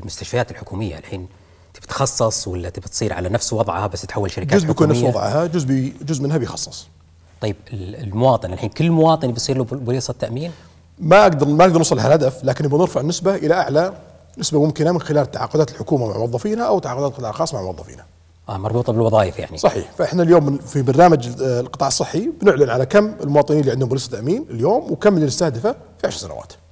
المستشفيات الحكوميه الحين تبي تخصص ولا تبي تصير على نفس وضعها بس تحول شركات جزء بيكون نفس وضعها جزء بي جزء منها بيخصص طيب المواطن الحين كل مواطن بيصير له بوليصه تامين ما اقدر ما اقدر نوصل لهالهدف لكن نبغى نرفع النسبه الى اعلى نسبه ممكنه من خلال تعاقدات الحكومه مع موظفينها او تعاقدات القطاع الخاص مع موظفينها. اه مربوطه بالوظائف يعني. صحيح، فاحنا اليوم في برنامج آه، القطاع الصحي بنعلن على كم المواطنين اللي عندهم بوليصه تامين اليوم وكم اللي نستهدفه في 10 سنوات.